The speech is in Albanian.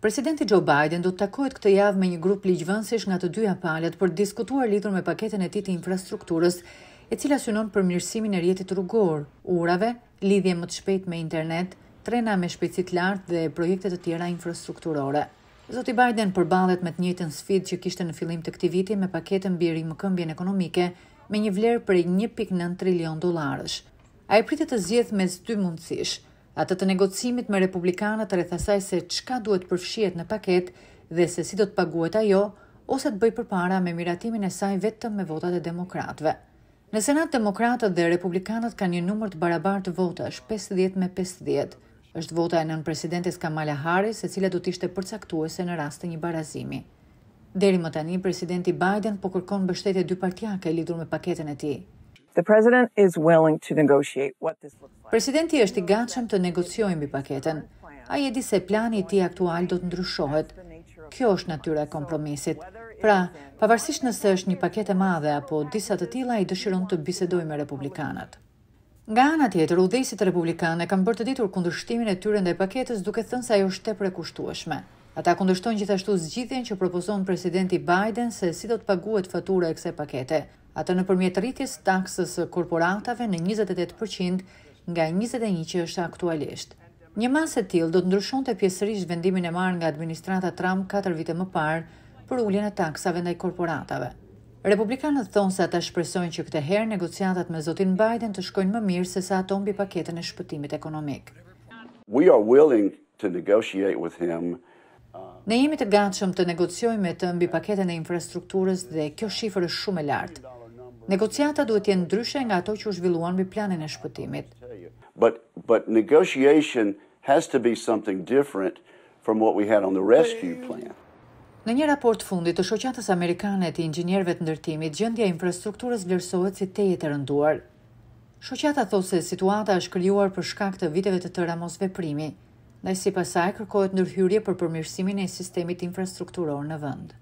Presidenti Joe Biden do të takojt këtë javë me një grup ligjvënësish nga të dyja palët për diskutuar lidhur me paketën e tij të infrastrukturës, e cila synon përmirësimin e rjetit rrugor, urave, lidhje më të shpejtë me internet, trena me shpejtësi të lartë dhe projekte të tjera infrastrukturore. Zoti Biden përballet me të njëjtën sfidë që kishte në fillim të këtij viti me paketën mbi këmbjen ekonomike me një vlerë prej 1.9 trilion dollarësh. Ai pritet të zgjidhë mes dy mundësish – atë të negocimit me republikanët rreth asaj se çka duhet përfshihet në paket dhe se si do të paguet ajo ose të bëj përpara me miratimin e saj vetëm me votat e demokratëve. Në Senat demokratët dhe republikanët kanë një numër të barabartë të votash, 50 me 50. Është vota e nën presidentes Kamala Harris, e cila do të ishte përcaktuese në rast të një barazimi. Deri më tani presidenti Biden po kërkon mbështetje dy partiake lidhur me paketën e tij. The president is willing to negotiate what this looks like. Presidenti është i gatshëm të negociojë mbi paketën. Ai e di se plani i tij aktual do të ndryshohet. Kjo është natyra e kompromisit. Pra, pavarësisht nëse është një paketë e madhe apo disa të tilla, ai dëshiron të bisedojë me republikanët. Nga ana tjetër, udhëheqësit republikanë kanë bërë të ditur kundërshtimin e tyre ndaj paketës duke thënë se ajo është tepër e kushtueshme. Ata kundërshtojnë gjithashtu zgjidhjen që propozon presidenti Biden se si do të paguhet fatura e kësaj pakete, atë në përmjet rritjes taksës korporatave në 28% nga 21 që është aktualisht. Një masë e tilë do të ndryshon të pjesërish vendimin e marë nga administrata Trump 4 vite më parë për ullin e taksave ndaj korporatave. Republikanët thonë se ata shpresojnë që këtë herë negociatat me Zotin Biden të shkojnë më mirë se sa ato mbi paketën e shpëtimit ekonomik. Uh, ne jemi të gatshëm të negociojmë me të mbi paketën e infrastrukturës dhe kjo shifër është shumë e lartë. Negociata duhet jenë ndryshe nga ato që u zhvilluan me planin e shpëtimit. But, but negotiation has to be something different from what we had on the rescue plan. Në një raport fundit të Shoqatës Amerikane të Inxhinierëve të Ndërtimit, gjendja e infrastrukturës vlerësohet si tejet të rënduar. Shoqata thotë se situata është krijuar për shkak të viteve të tëra mosveprimi, ndaj sipas saj kërkohet ndërhyrje për përmirësimin e sistemit infrastrukturor në vend.